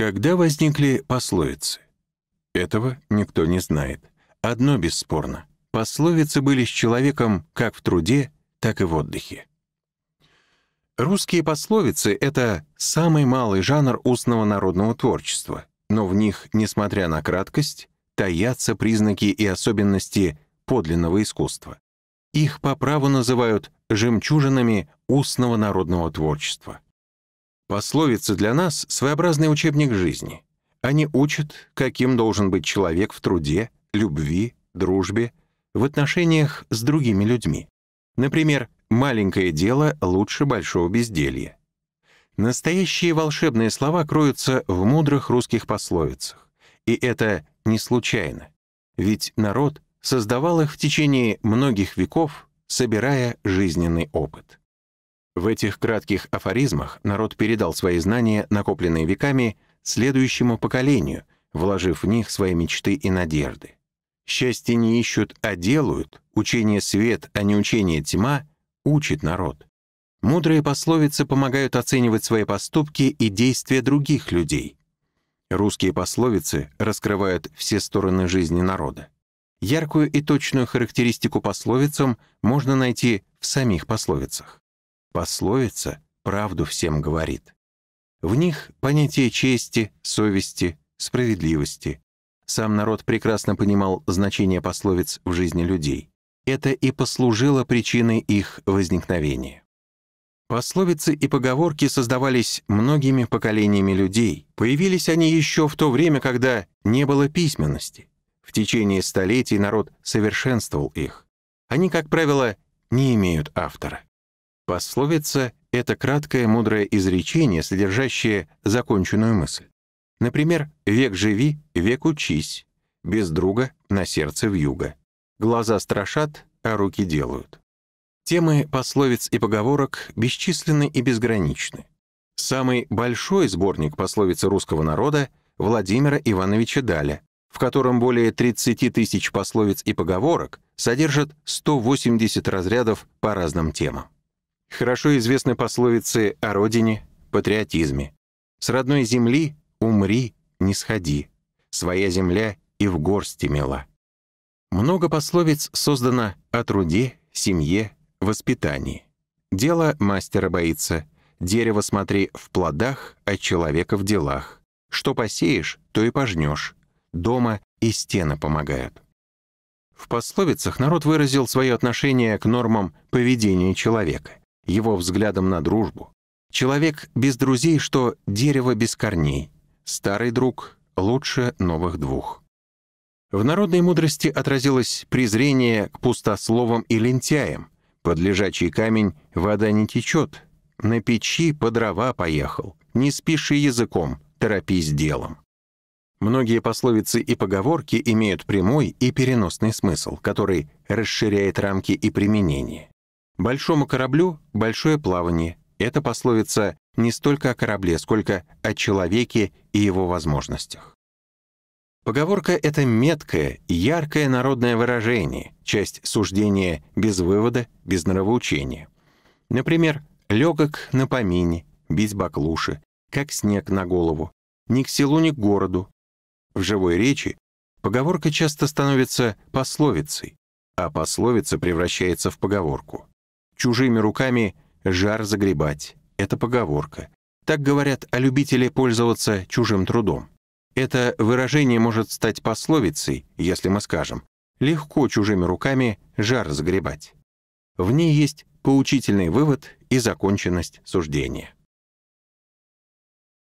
Когда возникли пословицы? Этого никто не знает. Одно бесспорно. Пословицы были с человеком как в труде, так и в отдыхе. Русские пословицы — это самый малый жанр устного народного творчества, но в них, несмотря на краткость, таятся признаки и особенности подлинного искусства. Их по праву называют «жемчужинами устного народного творчества». Пословицы для нас — своеобразный учебник жизни. Они учат, каким должен быть человек в труде, любви, дружбе, в отношениях с другими людьми. Например, «маленькое дело лучше большого безделья». Настоящие волшебные слова кроются в мудрых русских пословицах. И это не случайно. Ведь народ создавал их в течение многих веков, собирая жизненный опыт. В этих кратких афоризмах народ передал свои знания, накопленные веками, следующему поколению, вложив в них свои мечты и надежды. Счастье не ищут, а делают, учение свет, а не учение тьма, учит народ. Мудрые пословицы помогают оценивать свои поступки и действия других людей. Русские пословицы раскрывают все стороны жизни народа. Яркую и точную характеристику пословицам можно найти в самих пословицах. Пословица правду всем говорит. В них понятие чести, совести, справедливости. Сам народ прекрасно понимал значение пословиц в жизни людей. Это и послужило причиной их возникновения. Пословицы и поговорки создавались многими поколениями людей. Появились они еще в то время, когда не было письменности. В течение столетий народ совершенствовал их. Они, как правило, не имеют автора. Пословица — это краткое мудрое изречение, содержащее законченную мысль. Например, «Век живи, век учись», «Без друга на сердце вьюга», «Глаза страшат, а руки делают». Темы пословиц и поговорок бесчисленны и безграничны. Самый большой сборник пословиц русского народа — Владимира Ивановича Даля, в котором более 30 тысяч пословиц и поговорок содержат 180 разрядов по разным темам. Хорошо известны пословицы о родине, патриотизме. «С родной земли умри, не сходи, своя земля и в горсти мела». Много пословиц создано о труде, семье, воспитании. Дело мастера боится. Дерево смотри в плодах, а человека в делах. Что посеешь, то и пожнешь. Дома и стены помогают. В пословицах народ выразил свое отношение к нормам поведения человека его взглядом на дружбу. Человек без друзей, что дерево без корней. Старый друг лучше новых двух. В народной мудрости отразилось презрение к пустословам и лентяям. Под лежачий камень вода не течет. На печи по дрова поехал. Не спеши языком, торопись делом. Многие пословицы и поговорки имеют прямой и переносный смысл, который расширяет рамки и применение. Большому кораблю — большое плавание. Это пословица не столько о корабле, сколько о человеке и его возможностях. Поговорка — это меткое, яркое народное выражение, часть суждения без вывода, без нравоучения. Например, «легок на помине», «бить баклуши», «как снег на голову», «ни к селу, ни к городу». В живой речи поговорка часто становится пословицей, а пословица превращается в поговорку — чужими руками жар загребать. Это поговорка. Так говорят о а любителе пользоваться чужим трудом. Это выражение может стать пословицей, если мы скажем «легко чужими руками жар загребать». В ней есть поучительный вывод и законченность суждения.